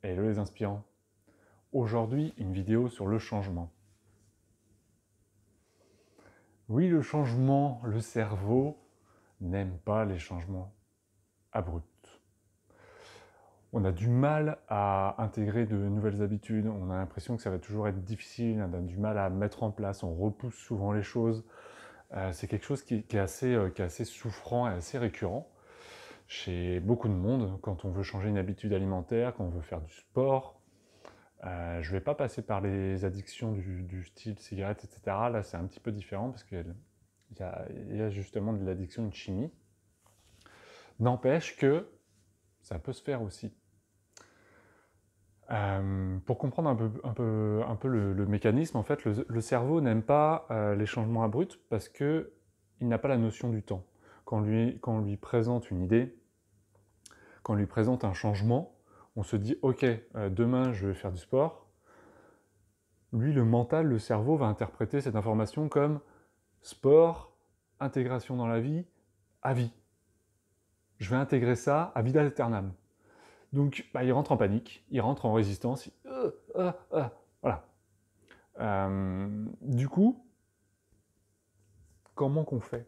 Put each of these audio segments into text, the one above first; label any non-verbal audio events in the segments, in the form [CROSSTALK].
Hello les inspirants. Aujourd'hui, une vidéo sur le changement. Oui, le changement, le cerveau n'aime pas les changements abrupts. On a du mal à intégrer de nouvelles habitudes, on a l'impression que ça va toujours être difficile, on a du mal à mettre en place, on repousse souvent les choses. Euh, c'est quelque chose qui, est assez, euh, qui est assez souffrant et assez récurrent chez beaucoup de monde quand on veut changer une habitude alimentaire, quand on veut faire du sport. Euh, je ne vais pas passer par les addictions du, style cigarette, etc. Là, c'est un petit peu différent parce qu'il y, y, a justement de l'addiction de chimie. N'empêche que ça peut se faire aussi. Euh, pour comprendre un peu, le, mécanisme, en fait, le, cerveau n'aime pas euh, les changements abrupts parce qu'il n'a pas la notion du temps. Quand, quand on lui présente une idée, quand on lui présente un changement, on se dit ok, euh, demain je vais faire du sport. Lui, le mental, le cerveau va interpréter cette information comme sport, intégration dans la vie, à vie. Je vais intégrer ça à vida aeternam. Donc, bah, il rentre en panique, il rentre en résistance. Il... Euh, euh, euh voilà. du coup, comment qu'on fait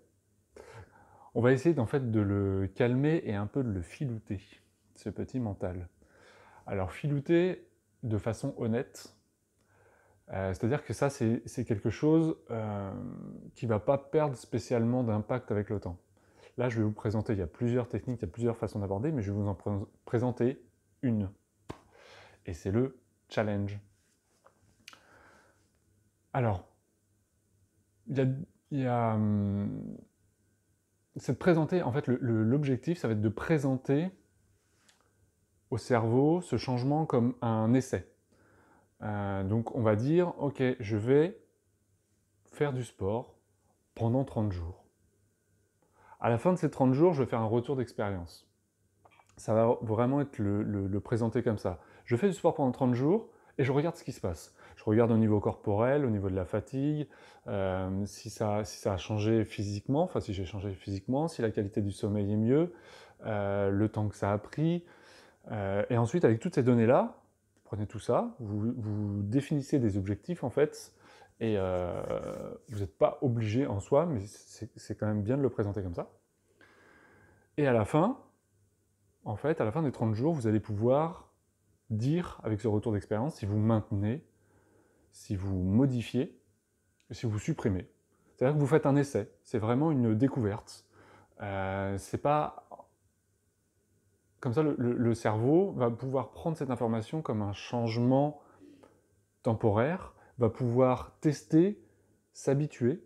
on va essayer fait de le calmer et un peu de le filouter, ce petit mental. Alors filouter de façon honnête, euh, c'est-à-dire que ça c'est quelque chose euh, qui ne va pas perdre spécialement d'impact avec le temps. Là je vais vous présenter, il y a plusieurs techniques, il y a plusieurs façons d'aborder, mais je vais vous en présenter une. Et c'est le challenge. Alors, il y a, hum, c'est de présenter, en fait, l'objectif, ça va être de présenter au cerveau ce changement comme un essai. Euh, donc on va dire, ok, je vais faire du sport pendant 30 jours. À la fin de ces 30 jours, je vais faire un retour d'expérience. Ça va vraiment être le, le présenter comme ça. Je fais du sport pendant 30 jours et je regarde ce qui se passe. Je regarde au niveau corporel, au niveau de la fatigue, euh, si, ça, a changé physiquement, enfin si j'ai changé physiquement, si la qualité du sommeil est mieux, euh, le temps que ça a pris. Euh, et ensuite, avec toutes ces données-là, vous prenez tout ça, vous, vous, définissez des objectifs en fait, et vous n'êtes pas obligé en soi, mais c'est quand même bien de le présenter comme ça. Et à la fin, en fait, à la fin des 30 jours, vous allez pouvoir dire avec ce retour d'expérience si vous maintenez si vous modifiez si vous supprimez. C'est-à-dire que vous faites un essai, c'est vraiment une découverte. Euh, c'est pas. Comme ça, le, cerveau va pouvoir prendre cette information comme un changement temporaire, va pouvoir tester, s'habituer,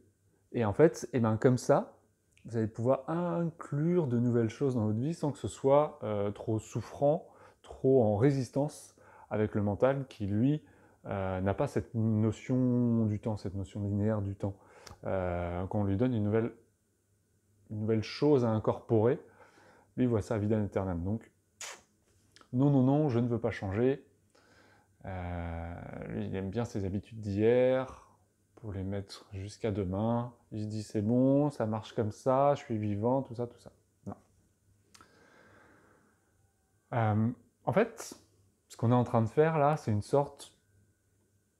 et en fait, et eh ben comme ça, vous allez pouvoir inclure de nouvelles choses dans votre vie sans que ce soit euh, trop souffrant, trop en résistance avec le mental qui, lui, euh, n'a pas cette notion du temps, cette notion linéaire du temps. Euh, qu'on lui donne une nouvelle, une nouvelle chose à incorporer, lui voit ça à vidan Donc, non, non, non, je ne veux pas changer. Euh, lui, il aime bien ses habitudes d'hier pour les mettre jusqu'à demain. Il se dit c'est bon, ça marche comme ça, je suis vivant, tout ça, tout ça. Non. en fait, ce qu'on est en train de faire là, c'est une sorte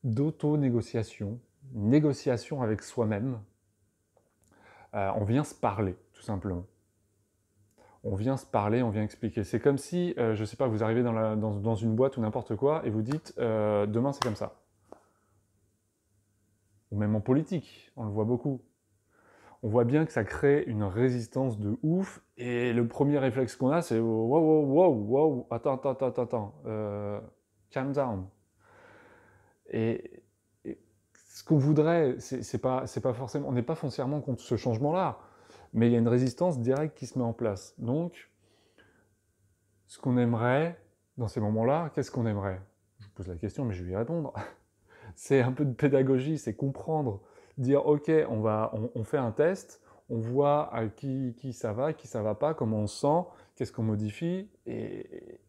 d'auto-négociation, négociation avec soi-même. Euh, on vient se parler, tout simplement. On vient se parler, on vient expliquer. C'est comme si, euh, je ne sais pas, vous arrivez dans, une boîte ou n'importe quoi et vous dites euh, demain c'est comme ça. Ou même en politique, on le voit beaucoup. On voit bien que ça crée une résistance de ouf et le premier réflexe qu'on a c'est waouh, waouh, waouh, wow, attends, attends, attends, attends, calm down et, ce qu'on voudrait, c'est pas, pas forcément, on n'est pas foncièrement contre ce changement-là, mais il y a une résistance directe qui se met en place. Donc, ce qu'on aimerait dans ces moments-là, qu'est-ce qu'on aimerait Je vous pose la question, mais je vais y répondre. [LAUGHS] c'est un peu de pédagogie, c'est comprendre, dire ok, on va, on, on fait un test, on voit à qui, qui, ça va, qui ça va pas, comment on sent, qu'est-ce qu'on modifie et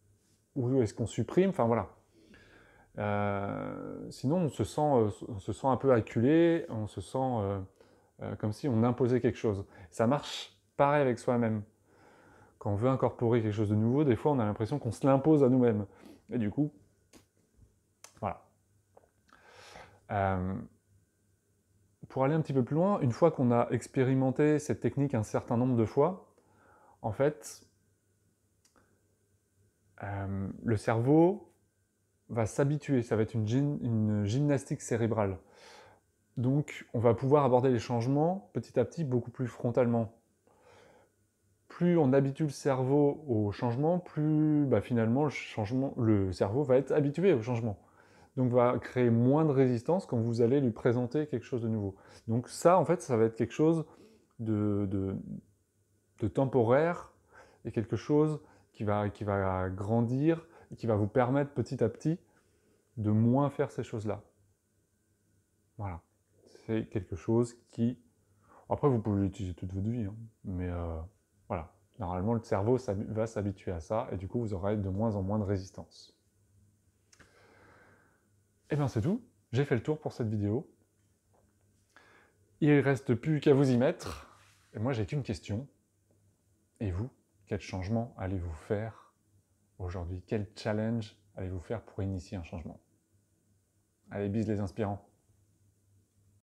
où est-ce qu'on supprime. Enfin voilà, euh, sinon, on se, sent, euh, on se sent un peu acculé, on se sent euh, comme si on imposait quelque chose. Ça marche pareil avec soi-même. Quand on veut incorporer quelque chose de nouveau, des fois, on a l'impression qu'on se l'impose à nous-mêmes. Et du coup, voilà. pour aller un petit peu plus loin, une fois qu'on a expérimenté cette technique un certain nombre de fois, en fait, le cerveau va s'habituer, ça va être une, gymnastique cérébrale. Donc on va pouvoir aborder les changements petit à petit beaucoup plus frontalement. Plus on habitue le cerveau au changement, plus bah, finalement le, cerveau va être habitué au changement. Donc va créer moins de résistance quand vous allez lui présenter quelque chose de nouveau. Donc ça en fait ça va être quelque chose de, temporaire et quelque chose qui va grandir qui va vous permettre petit à petit de moins faire ces choses-là. Voilà. C'est quelque chose qui... Après, vous pouvez l'utiliser toute votre vie, hein, mais euh, voilà. Normalement, le cerveau va s'habituer à ça, et du coup, vous aurez de moins en moins de résistance. Et eh bien, c'est tout. J'ai fait le tour pour cette vidéo. Il ne reste plus qu'à vous y mettre. Et moi, j'ai qu'une question. Et vous, quel changement allez-vous faire aujourd'hui Quel challenge allez-vous faire pour initier un changement Allez, bise les inspirants